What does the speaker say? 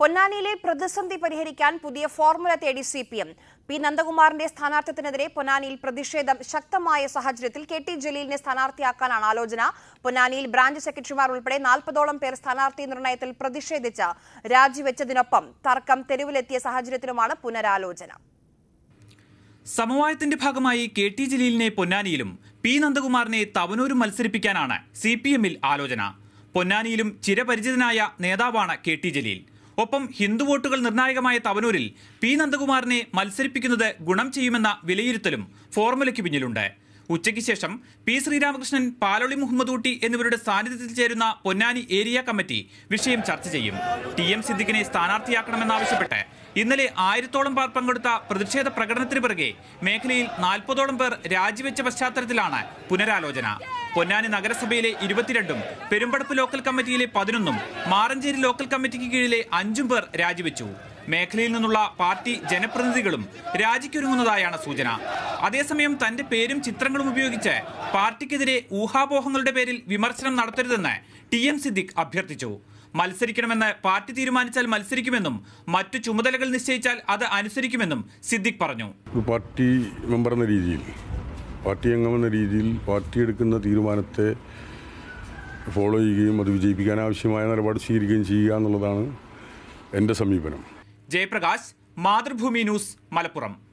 പൊന്നാനിയിലെ പ്രതിസന്ധി പരിഹരിക്കാൻ പുതിയ ഫോർമുല തേടി സി പി എം പി നന്ദകുമാറിന്റെ സ്ഥാനാർത്ഥ്യത്തിനെതിരെ പൊന്നാനിയിൽ പ്രതിഷേധം ശക്തമായ സാഹചര്യത്തിൽ കെ ടി ജലീലിനെ സ്ഥാനാർത്ഥിയാക്കാനാണ് ആലോചന പൊന്നാനിയിൽ ബ്രാഞ്ച് സെക്രട്ടറിമാർ ഉൾപ്പെടെ നാൽപ്പതോളം പേർ സ്ഥാനാർത്ഥി നിർണയത്തിൽ പ്രതിഷേധിച്ച രാജിവെച്ചതിനൊപ്പം തർക്കം തെരുവിലെത്തിയ സാഹചര്യത്തിലുമാണ് പുനരാലോചന സമവായത്തിന്റെ ഭാഗമായി കെ ടി ജലീലിനെ പൊന്നാനിയിലും പി നന്ദകുമാറിനെ തവനൂരും മത്സരിപ്പിക്കാനാണ് സി പി എമ്മിൽ ആലോചന പൊന്നാനിയിലും ചിരപരിചിതനായ നേതാവാണ് കെ ടി ജലീൽ ഒപ്പം ഹിന്ദു വോട്ടുകൾ നിർണായകമായ തവനൂരിൽ പി നന്ദകുമാറിനെ മത്സരിപ്പിക്കുന്നത് ഗുണം ചെയ്യുമെന്ന വിലയിരുത്തലും ഫോർമുലയ്ക്ക് പിന്നിലുണ്ട് ഉച്ചയ്ക്ക് ശേഷം പി ശ്രീരാമകൃഷ്ണൻ പാലോളി മുഹമ്മദ് ഊട്ടി എന്നിവരുടെ സാന്നിധ്യത്തിൽ ചേരുന്ന പൊന്നാനി ഏരിയ കമ്മിറ്റി വിഷയം ചർച്ച ചെയ്യും ടി എം സിദ്ദിഖിനെ സ്ഥാനാർത്ഥിയാക്കണമെന്നാവശ്യപ്പെട്ട് ഇന്നലെ ആയിരത്തോളം പേർ പങ്കെടുത്ത പ്രതിഷേധ പ്രകടനത്തിന് പിറകെ മേഖലയിൽ നാൽപ്പതോളം പേർ രാജിവെച്ച പശ്ചാത്തലത്തിലാണ് പുനരാലോചന പൊന്നാനി നഗരസഭയിലെ ഇരുപത്തിരണ്ടും പെരുമ്പടപ്പ് ലോക്കൽ കമ്മിറ്റിയിലെ പതിനൊന്നും മാറഞ്ചേരി ലോക്കൽ കമ്മിറ്റിക്ക് കീഴിലെ അഞ്ചും പേർ രാജിവെച്ചു മേഖലയിൽ നിന്നുള്ള പാർട്ടി ജനപ്രതിനിധികളും രാജിക്കൊരുങ്ങുന്നതായാണ് സൂചന അതേസമയം തന്റെ പേരും ചിത്രങ്ങളും ഉപയോഗിച്ച് പാർട്ടിക്കെതിരെ ഊഹാപോഹങ്ങളുടെ പേരിൽ വിമർശനം നടത്തരുതെന്ന് ടി എം സിദ്ദിഖ് അഭ്യർത്ഥിച്ചു മത്സരിക്കണമെന്ന് പാർട്ടി തീരുമാനിച്ചാൽ മത്സരിക്കുമെന്നും മറ്റു ചുമതലകൾ നിശ്ചയിച്ചാൽ അത് അനുസരിക്കുമെന്നും സിദ്ദിഖ് പറഞ്ഞു പാർട്ടി മെമ്പർ എന്ന രീതിയിൽ പാർട്ടി അംഗം എന്ന രീതിയിൽ പാർട്ടി എടുക്കുന്ന തീരുമാനത്തെ ഫോളോ ചെയ്യുകയും അത് വിജയിപ്പിക്കാൻ ആവശ്യമായ നിലപാട് സ്വീകരിക്കുകയും ചെയ്യുക എന്നുള്ളതാണ് എൻ്റെ സമീപനം ജയപ്രകാശ് മാതൃഭൂമി ന്യൂസ് മലപ്പുറം